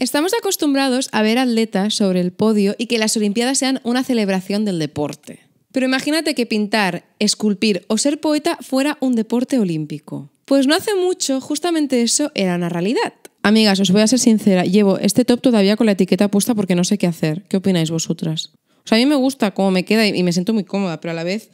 Estamos acostumbrados a ver atletas sobre el podio y que las Olimpiadas sean una celebración del deporte. Pero imagínate que pintar, esculpir o ser poeta fuera un deporte olímpico. Pues no hace mucho justamente eso era una realidad. Amigas, os voy a ser sincera, llevo este top todavía con la etiqueta puesta porque no sé qué hacer. ¿Qué opináis vosotras? O sea, a mí me gusta cómo me queda y me siento muy cómoda, pero a la vez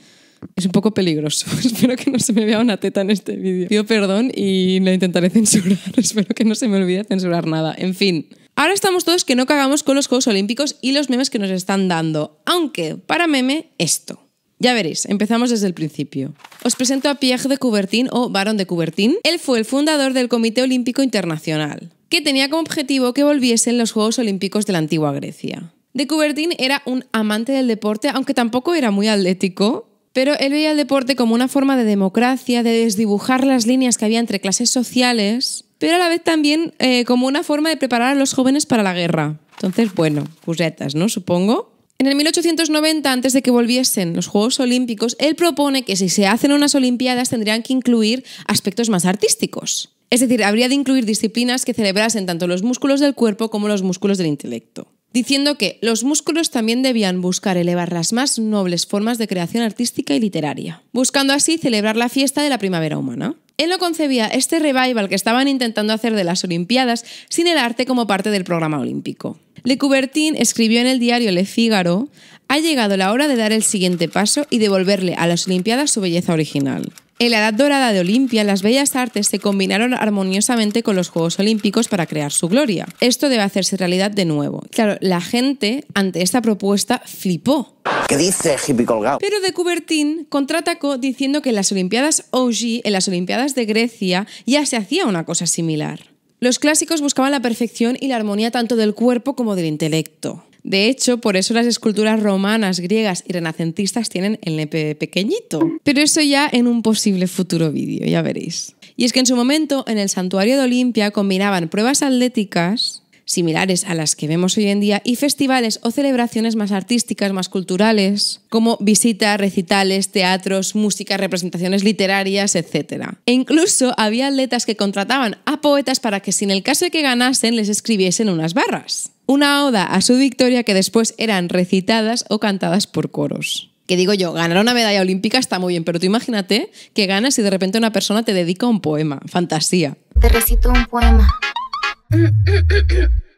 es un poco peligroso. Espero que no se me vea una teta en este vídeo. Pido perdón y lo intentaré censurar. Espero que no se me olvide censurar nada. En fin. Ahora estamos todos que no cagamos con los Juegos Olímpicos y los memes que nos están dando. Aunque, para meme, esto. Ya veréis, empezamos desde el principio. Os presento a Pierre de Coubertin o Baron de Coubertin. Él fue el fundador del Comité Olímpico Internacional, que tenía como objetivo que volviesen los Juegos Olímpicos de la antigua Grecia. De Coubertin era un amante del deporte, aunque tampoco era muy atlético, pero él veía el deporte como una forma de democracia, de desdibujar las líneas que había entre clases sociales, pero a la vez también eh, como una forma de preparar a los jóvenes para la guerra. Entonces, bueno, cusetas, ¿no? Supongo. En el 1890, antes de que volviesen los Juegos Olímpicos, él propone que si se hacen unas Olimpiadas tendrían que incluir aspectos más artísticos. Es decir, habría de incluir disciplinas que celebrasen tanto los músculos del cuerpo como los músculos del intelecto diciendo que los músculos también debían buscar elevar las más nobles formas de creación artística y literaria, buscando así celebrar la fiesta de la primavera humana. Él no concebía este revival que estaban intentando hacer de las Olimpiadas sin el arte como parte del programa olímpico. Le Coubertin escribió en el diario Le Figaro: Ha llegado la hora de dar el siguiente paso y devolverle a las Olimpiadas su belleza original. En la Edad Dorada de Olimpia, las bellas artes se combinaron armoniosamente con los Juegos Olímpicos para crear su gloria. Esto debe hacerse realidad de nuevo. Claro, la gente ante esta propuesta flipó. ¿Qué dice Colgado? Pero de Coubertin contraatacó diciendo que en las Olimpiadas OG, en las Olimpiadas de Grecia, ya se hacía una cosa similar. Los clásicos buscaban la perfección y la armonía tanto del cuerpo como del intelecto. De hecho, por eso las esculturas romanas, griegas y renacentistas tienen el nepe pequeñito. Pero eso ya en un posible futuro vídeo, ya veréis. Y es que en su momento, en el santuario de Olimpia, combinaban pruebas atléticas similares a las que vemos hoy en día, y festivales o celebraciones más artísticas, más culturales, como visitas, recitales, teatros, música, representaciones literarias, etc. E incluso había atletas que contrataban a poetas para que, sin el caso de que ganasen, les escribiesen unas barras una oda a su victoria que después eran recitadas o cantadas por coros. Que digo yo, ganar una medalla olímpica está muy bien, pero tú imagínate que ganas y de repente una persona te dedica un poema. Fantasía. Te recito un poema.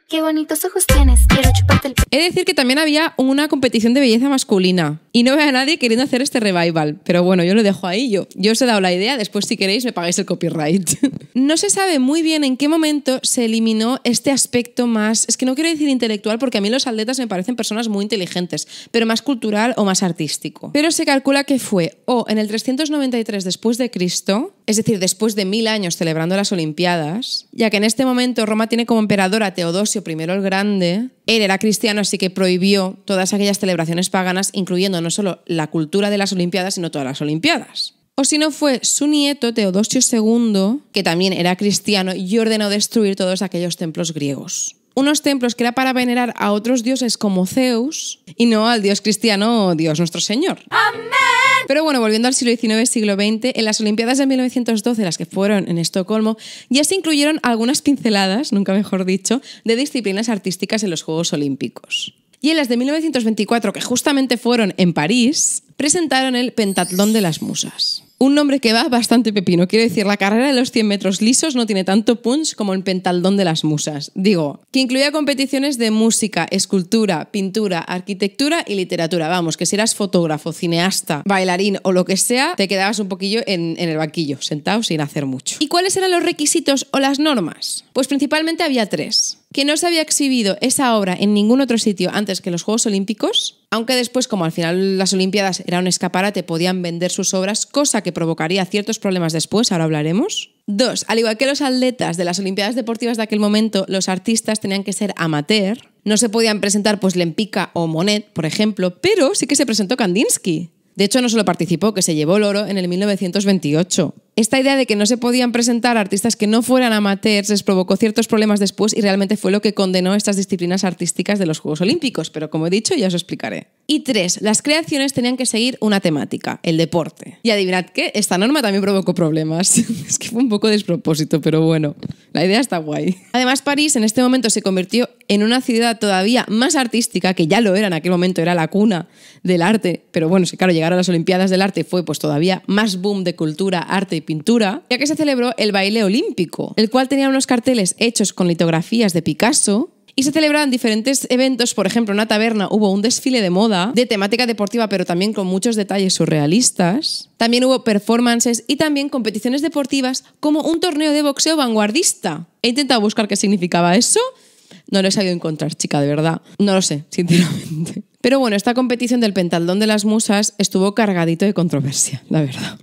Qué bonitos ojos tienes, quiero chuparte el... He de decir que también había una competición de belleza masculina y no veo a nadie queriendo hacer este revival, pero bueno, yo lo dejo ahí yo. Yo os he dado la idea, después si queréis me pagáis el copyright. no se sabe muy bien en qué momento se eliminó este aspecto más, es que no quiero decir intelectual porque a mí los atletas me parecen personas muy inteligentes, pero más cultural o más artístico. Pero se calcula que fue o en el 393 después de Cristo, es decir, después de mil años celebrando las Olimpiadas, ya que en este momento Roma tiene como emperadora a Teodosio primero el Grande, él era cristiano, así que prohibió todas aquellas celebraciones paganas, incluyendo no solo la cultura de las Olimpiadas, sino todas las Olimpiadas. O si no fue su nieto Teodosio II, que también era cristiano y ordenó destruir todos aquellos templos griegos unos templos que era para venerar a otros dioses como Zeus y no al dios cristiano, Dios nuestro Señor. Pero bueno, volviendo al siglo XIX, siglo XX, en las Olimpiadas de 1912, las que fueron en Estocolmo, ya se incluyeron algunas pinceladas, nunca mejor dicho, de disciplinas artísticas en los Juegos Olímpicos. Y en las de 1924, que justamente fueron en París, presentaron el Pentatlón de las Musas un nombre que va bastante pepino. Quiero decir, la carrera de los 100 metros lisos no tiene tanto punch como el pentaldón de las musas. Digo, que incluía competiciones de música, escultura, pintura, arquitectura y literatura. Vamos, que si eras fotógrafo, cineasta, bailarín o lo que sea, te quedabas un poquillo en, en el banquillo, sentado sin hacer mucho. ¿Y cuáles eran los requisitos o las normas? Pues principalmente había tres que no se había exhibido esa obra en ningún otro sitio antes que los Juegos Olímpicos, aunque después, como al final las Olimpiadas eran un escaparate, podían vender sus obras, cosa que provocaría ciertos problemas después, ahora hablaremos. Dos, al igual que los atletas de las Olimpiadas Deportivas de aquel momento, los artistas tenían que ser amateur. No se podían presentar pues Lempica o Monet, por ejemplo, pero sí que se presentó Kandinsky. De hecho, no solo participó, que se llevó el oro en el 1928 esta idea de que no se podían presentar artistas que no fueran amateurs les provocó ciertos problemas después y realmente fue lo que condenó estas disciplinas artísticas de los Juegos Olímpicos, pero como he dicho ya os explicaré. Y tres, las creaciones tenían que seguir una temática, el deporte. Y adivinad qué, esta norma también provocó problemas. es que fue un poco despropósito, pero bueno, la idea está guay. Además, París en este momento se convirtió en una ciudad todavía más artística, que ya lo era en aquel momento, era la cuna del arte, pero bueno, sí, claro, llegar a las Olimpiadas del Arte fue pues todavía más boom de cultura, arte y pintura, ya que se celebró el baile olímpico, el cual tenía unos carteles hechos con litografías de Picasso y se celebraban diferentes eventos, por ejemplo, en una taberna hubo un desfile de moda de temática deportiva, pero también con muchos detalles surrealistas. También hubo performances y también competiciones deportivas como un torneo de boxeo vanguardista. He intentado buscar qué significaba eso no lo he sabido encontrar, chica, de verdad. No lo sé, sinceramente. Pero bueno, esta competición del Pentaldón de las Musas estuvo cargadito de controversia, la verdad.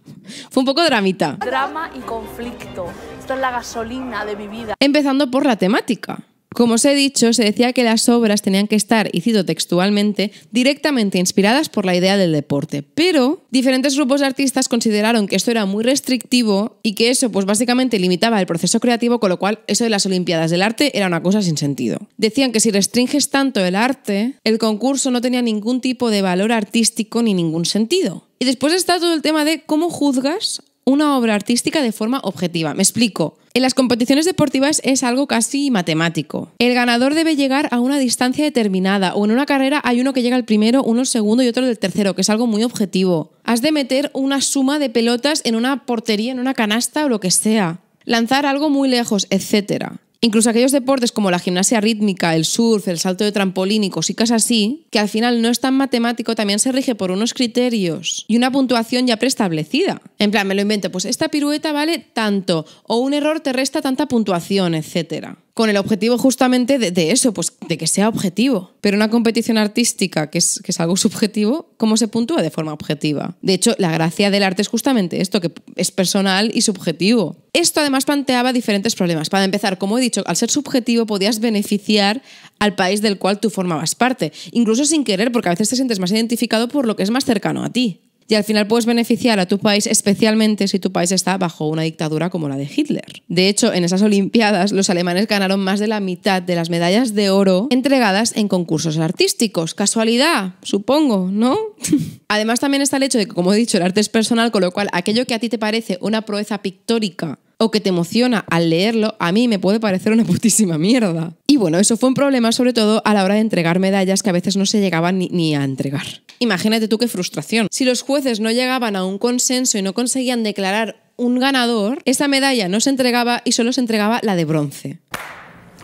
Fue un poco dramita. Drama y conflicto. Esto es la gasolina de mi vida. Empezando por la temática. Como os he dicho, se decía que las obras tenían que estar, y cito textualmente, directamente inspiradas por la idea del deporte. Pero diferentes grupos de artistas consideraron que esto era muy restrictivo y que eso, pues básicamente limitaba el proceso creativo, con lo cual eso de las Olimpiadas del Arte era una cosa sin sentido. Decían que si restringes tanto el arte, el concurso no tenía ningún tipo de valor artístico ni ningún sentido. Y después está todo el tema de cómo juzgas una obra artística de forma objetiva. Me explico. En las competiciones deportivas es algo casi matemático. El ganador debe llegar a una distancia determinada o en una carrera hay uno que llega al primero, uno al segundo y otro del tercero, que es algo muy objetivo. Has de meter una suma de pelotas en una portería, en una canasta o lo que sea. Lanzar algo muy lejos, etcétera. Incluso aquellos deportes como la gimnasia rítmica, el surf, el salto de trampolín y cositas así, que al final no es tan matemático, también se rige por unos criterios y una puntuación ya preestablecida. En plan, me lo invento, pues esta pirueta vale tanto, o un error te resta tanta puntuación, etcétera con el objetivo justamente de, eso, pues de que sea objetivo. Pero una competición artística, que es, que es algo subjetivo, ¿cómo se puntúa de forma objetiva? De hecho, la gracia del arte es justamente esto, que es personal y subjetivo. Esto además planteaba diferentes problemas. Para empezar, como he dicho, al ser subjetivo podías beneficiar al país del cual tú formabas parte, incluso sin querer, porque a veces te sientes más identificado por lo que es más cercano a ti. Y al final puedes beneficiar a tu país, especialmente si tu país está bajo una dictadura como la de Hitler. De hecho, en esas Olimpiadas los alemanes ganaron más de la mitad de las medallas de oro entregadas en concursos artísticos. Casualidad, supongo, ¿no? Además también está el hecho de que, como he dicho, el arte es personal, con lo cual aquello que a ti te parece una proeza pictórica o que te emociona al leerlo, a mí me puede parecer una putísima mierda. Y bueno, eso fue un problema sobre todo a la hora de entregar medallas que a veces no se llegaban ni, a entregar. Imagínate tú qué frustración. Si los jueces no llegaban a un consenso y no conseguían declarar un ganador, esa medalla no se entregaba y solo se entregaba la de bronce.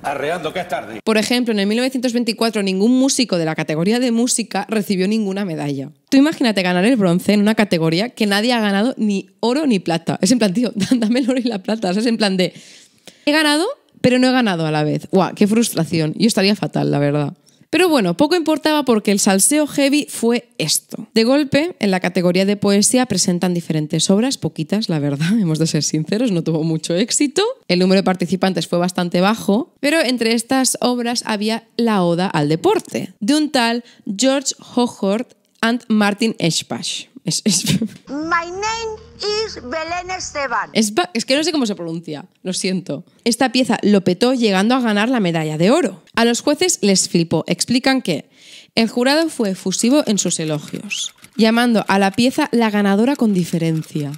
Arreando que es tarde. Por ejemplo, en el 1924 ningún músico de la categoría de música recibió ninguna medalla. Tú imagínate ganar el bronce en una categoría que nadie ha ganado ni oro ni plata. Es en plan, tío, dame el oro y la plata. O es en plan de, he ganado, pero no he ganado a la vez. ¡Guau! ¡Qué frustración! Yo estaría fatal, la verdad. Pero bueno, poco importaba porque el salseo heavy fue esto. De golpe, en la categoría de poesía presentan diferentes obras, poquitas, la verdad, hemos de ser sinceros, no tuvo mucho éxito. El número de participantes fue bastante bajo, pero entre estas obras había la Oda al Deporte, de un tal George Hohort and Martin Eschbach. My name is Belén Esteban. es, que no sé cómo se pronuncia, lo siento. Esta pieza lo petó llegando a ganar la medalla de oro. A los jueces les flipó. Explican que el jurado fue efusivo en sus elogios, llamando a la pieza la ganadora con diferencia,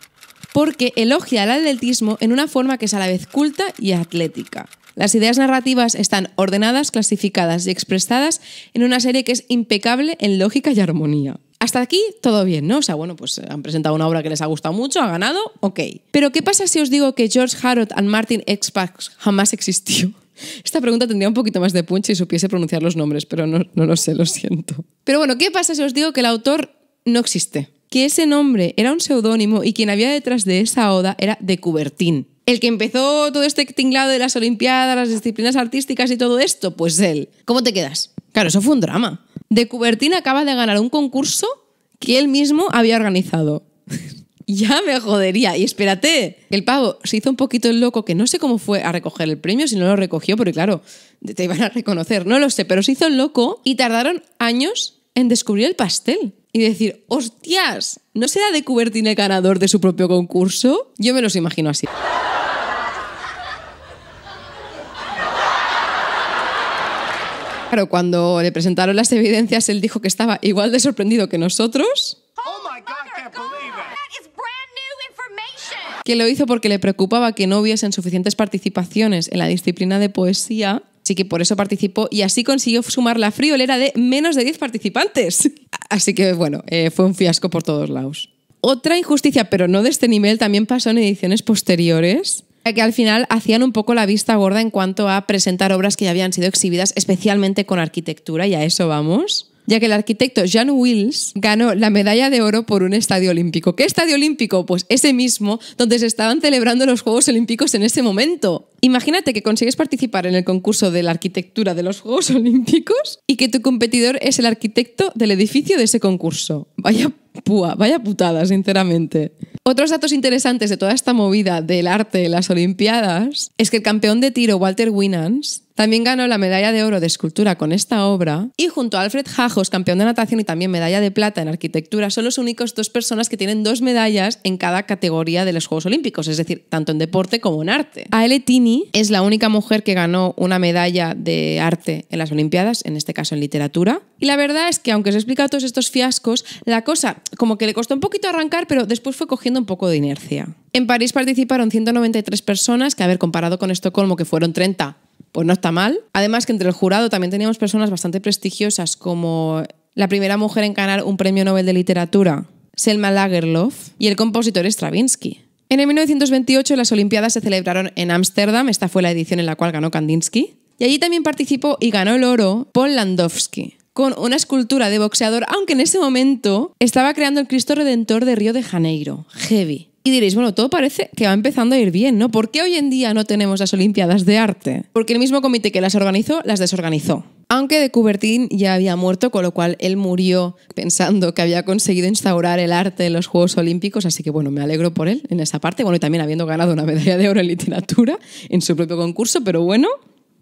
porque elogia el atletismo en una forma que es a la vez culta y atlética. Las ideas narrativas están ordenadas, clasificadas y expresadas en una serie que es impecable en lógica y armonía. Hasta aquí todo bien, ¿no? O sea, bueno, pues eh, han presentado una obra que les ha gustado mucho, ha ganado, ok. Pero ¿qué pasa si os digo que George Harrod and Martin X-Pax jamás existió? Esta pregunta tendría un poquito más de punch si supiese pronunciar los nombres, pero no, no lo sé, lo siento. Pero bueno, ¿qué pasa si os digo que el autor no existe? Que ese nombre era un seudónimo y quien había detrás de esa oda era de Cubertín. El que empezó todo este tinglado de las Olimpiadas, las disciplinas artísticas y todo esto, pues él. ¿Cómo te quedas? Claro, eso fue un drama. De Cubertín acaba de ganar un concurso que él mismo había organizado. ya me jodería. Y espérate, el pavo se hizo un poquito el loco, que no sé cómo fue a recoger el premio, si no lo recogió, porque claro, te iban a reconocer, no lo sé, pero se hizo el loco y tardaron años en descubrir el pastel. Y decir, hostias, ¿no será de Cubertín ganador de su propio concurso? Yo me los imagino así. pero cuando le presentaron las evidencias, él dijo que estaba igual de sorprendido que nosotros. Oh my God, que lo hizo porque le preocupaba que no hubiesen suficientes participaciones en la disciplina de poesía Así que por eso participó y así consiguió sumar la friolera de menos de 10 participantes. Así que bueno, eh, fue un fiasco por todos lados. Otra injusticia, pero no de este nivel, también pasó en ediciones posteriores, que al final hacían un poco la vista gorda en cuanto a presentar obras que ya habían sido exhibidas, especialmente con arquitectura, y a eso vamos ya que el arquitecto Jan Wills ganó la medalla de oro por un estadio olímpico. ¿Qué estadio olímpico? Pues ese mismo donde se estaban celebrando los Juegos Olímpicos en ese momento. Imagínate que consigues participar en el concurso de la arquitectura de los Juegos Olímpicos y que tu competidor es el arquitecto del edificio de ese concurso. Vaya ¡Pua! vaya putada, sinceramente. Otros datos interesantes de toda esta movida del arte en las Olimpiadas es que el campeón de tiro Walter Winans también ganó la medalla de oro de escultura con esta obra y junto a Alfred Jajos, campeón de natación y también medalla de plata en arquitectura, son los únicos dos personas que tienen dos medallas en cada categoría de los Juegos Olímpicos, es decir, tanto en deporte como en arte. Aele Tini es la única mujer que ganó una medalla de arte en las Olimpiadas, en este caso en literatura. Y la verdad es que aunque os he explicado todos estos fiascos, la cosa como que le costó un poquito arrancar, pero después fue cogiendo un poco de inercia. En París participaron 193 personas, que a ver, comparado con Estocolmo, que fueron 30, pues no está mal. Además que entre el jurado también teníamos personas bastante prestigiosas, como la primera mujer en ganar un premio Nobel de Literatura, Selma Lagerlof, y el compositor Stravinsky. En el 1928 las Olimpiadas se celebraron en Ámsterdam, esta fue la edición en la cual ganó Kandinsky, y allí también participó y ganó el oro Paul Landowski con una escultura de boxeador, aunque en ese momento estaba creando el Cristo Redentor de Río de Janeiro. Heavy. Y diréis, bueno, todo parece que va empezando a ir bien, ¿no? ¿Por qué hoy en día no tenemos las Olimpiadas de Arte? Porque el mismo comité que las organizó, las desorganizó. Aunque de Coubertin ya había muerto, con lo cual él murió pensando que había conseguido instaurar el arte en los Juegos Olímpicos, así que bueno, me alegro por él en esa parte. Bueno, y también habiendo ganado una medalla de oro en literatura en su propio concurso, pero bueno,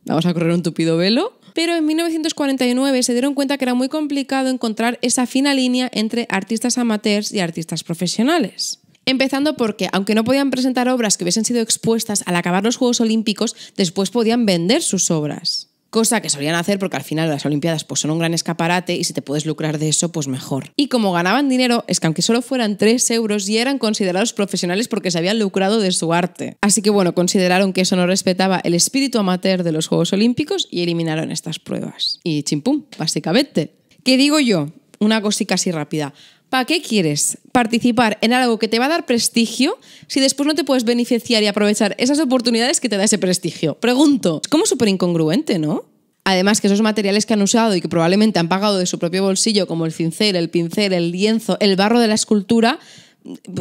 vamos a correr un tupido velo. Pero en 1949 se dieron cuenta que era muy complicado encontrar esa fina línea entre artistas amateurs y artistas profesionales. Empezando porque, aunque no podían presentar obras que hubiesen sido expuestas al acabar los Juegos Olímpicos, después podían vender sus obras cosa que solían hacer porque al final las Olimpiadas pues, son un gran escaparate y si te puedes lucrar de eso, pues mejor. Y como ganaban dinero, es que aunque solo fueran 3 euros, ya eran considerados profesionales porque se habían lucrado de su arte. Así que bueno, consideraron que eso no respetaba el espíritu amateur de los Juegos Olímpicos y eliminaron estas pruebas. Y chimpum, básicamente. ¿Qué digo yo? Una cosita así rápida. ¿Para qué quieres participar en algo que te va a dar prestigio si después no te puedes beneficiar y aprovechar esas oportunidades que te da ese prestigio? Pregunto, es como súper incongruente, ¿no? Además que esos materiales que han usado y que probablemente han pagado de su propio bolsillo, como el cincel, el pincel, el lienzo, el barro de la escultura,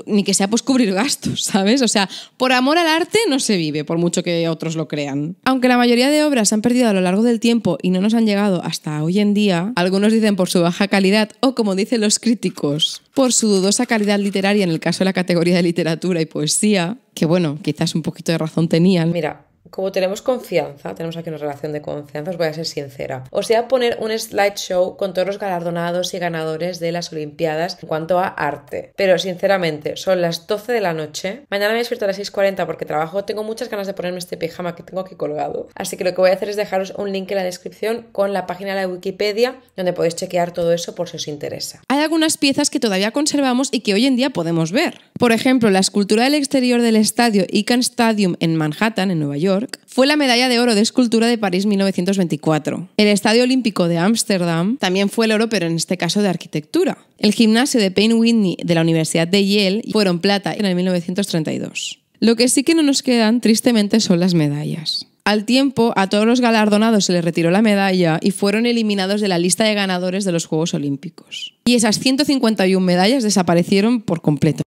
ni que sea por cubrir gastos, ¿sabes? O sea, por amor al arte no se vive, por mucho que otros lo crean. Aunque la mayoría de obras se han perdido a lo largo del tiempo y no nos han llegado hasta hoy en día, algunos dicen por su baja calidad o como dicen los críticos, por su dudosa calidad literaria en el caso de la categoría de literatura y poesía, que bueno, quizás un poquito de razón tenían. Mira, como tenemos confianza, tenemos aquí una relación de confianza, os voy a ser sincera. Os voy a poner un slideshow con todos los galardonados y ganadores de las Olimpiadas en cuanto a arte. Pero sinceramente, son las 12 de la noche. Mañana me despierto a las 6.40 porque trabajo. Tengo muchas ganas de ponerme este pijama que tengo aquí colgado. Así que lo que voy a hacer es dejaros un link en la descripción con la página de la Wikipedia donde podéis chequear todo eso por si os interesa. Hay algunas piezas que todavía conservamos y que hoy en día podemos ver. Por ejemplo, la escultura del exterior del estadio Ican Stadium en Manhattan, en Nueva York fue la medalla de oro de escultura de París 1924. El Estadio Olímpico de Ámsterdam también fue el oro, pero en este caso de arquitectura. El gimnasio de Payne Whitney de la Universidad de Yale fueron plata en el 1932. Lo que sí que no nos quedan, tristemente, son las medallas. Al tiempo, a todos los galardonados se les retiró la medalla y fueron eliminados de la lista de ganadores de los Juegos Olímpicos. Y esas 151 medallas desaparecieron por completo.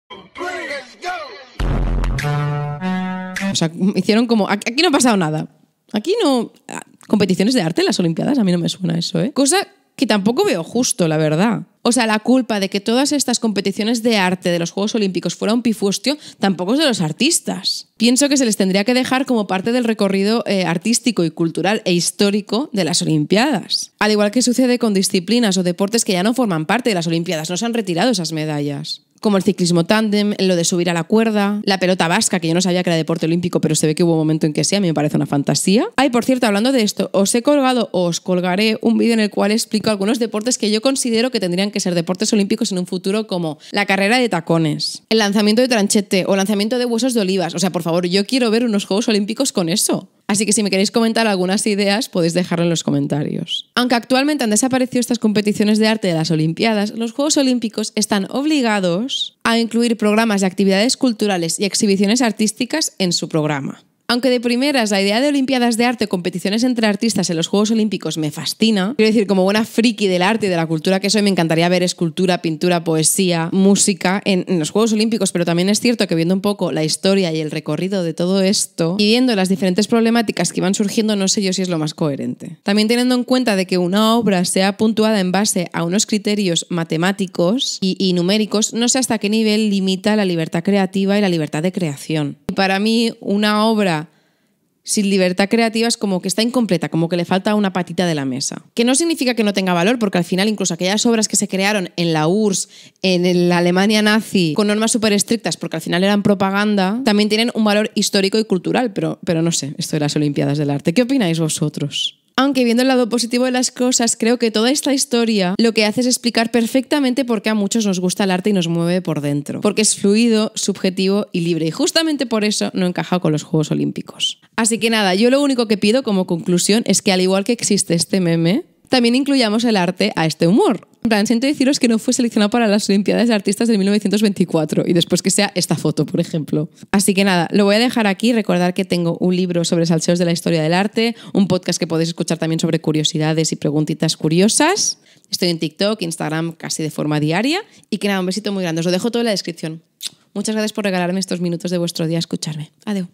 O sea, hicieron como, aquí no ha pasado nada. Aquí no... Ah, competiciones de arte en las Olimpiadas, a mí no me suena eso, ¿eh? Cosa que tampoco veo justo, la verdad. O sea, la culpa de que todas estas competiciones de arte de los Juegos Olímpicos fuera un pifustio tampoco es de los artistas. Pienso que se les tendría que dejar como parte del recorrido eh, artístico y cultural e histórico de las Olimpiadas. Al igual que sucede con disciplinas o deportes que ya no forman parte de las Olimpiadas, no se han retirado esas medallas como el ciclismo tándem, lo de subir a la cuerda, la pelota vasca, que yo no sabía que era deporte olímpico, pero se ve que hubo un momento en que sí, a mí me parece una fantasía. Ay, por cierto, hablando de esto, os he colgado, o os colgaré un vídeo en el cual explico algunos deportes que yo considero que tendrían que ser deportes olímpicos en un futuro, como la carrera de tacones, el lanzamiento de tranchete o lanzamiento de huesos de olivas. O sea, por favor, yo quiero ver unos Juegos Olímpicos con eso. Así que si me queréis comentar algunas ideas, podéis dejarlo en los comentarios. Aunque actualmente han desaparecido estas competiciones de arte de las Olimpiadas, los Juegos Olímpicos están obligados a incluir programas de actividades culturales y exhibiciones artísticas en su programa. Aunque de primeras la idea de Olimpiadas de Arte, competiciones entre artistas en los Juegos Olímpicos me fascina, quiero decir, como buena friki del arte y de la cultura que soy, me encantaría ver escultura, pintura, poesía, música en, los Juegos Olímpicos, pero también es cierto que viendo un poco la historia y el recorrido de todo esto y viendo las diferentes problemáticas que van surgiendo, no sé yo si es lo más coherente. También teniendo en cuenta de que una obra sea puntuada en base a unos criterios matemáticos y, y numéricos, no sé hasta qué nivel limita la libertad creativa y la libertad de creación. Para mí, una obra sin libertad creativa es como que está incompleta, como que le falta una patita de la mesa. Que no significa que no tenga valor, porque al final incluso aquellas obras que se crearon en la URSS, en la Alemania nazi, con normas súper estrictas, porque al final eran propaganda, también tienen un valor histórico y cultural, pero, pero no sé, esto de las Olimpiadas del Arte. ¿Qué opináis vosotros? Aunque viendo el lado positivo de las cosas, creo que toda esta historia lo que hace es explicar perfectamente por qué a muchos nos gusta el arte y nos mueve por dentro. Porque es fluido, subjetivo y libre. Y justamente por eso no encaja con los Juegos Olímpicos. Así que nada, yo lo único que pido como conclusión es que al igual que existe este meme, también incluyamos el arte a este humor. En plan, siento deciros que no fue seleccionado para las Olimpiadas de Artistas de 1924 y después que sea esta foto, por ejemplo. Así que nada, lo voy a dejar aquí. Recordar que tengo un libro sobre salseos de la historia del arte, un podcast que podéis escuchar también sobre curiosidades y preguntitas curiosas. Estoy en TikTok, Instagram casi de forma diaria. Y que nada, un besito muy grande. Os lo dejo todo en la descripción. Muchas gracias por regalarme estos minutos de vuestro día a escucharme. Adiós.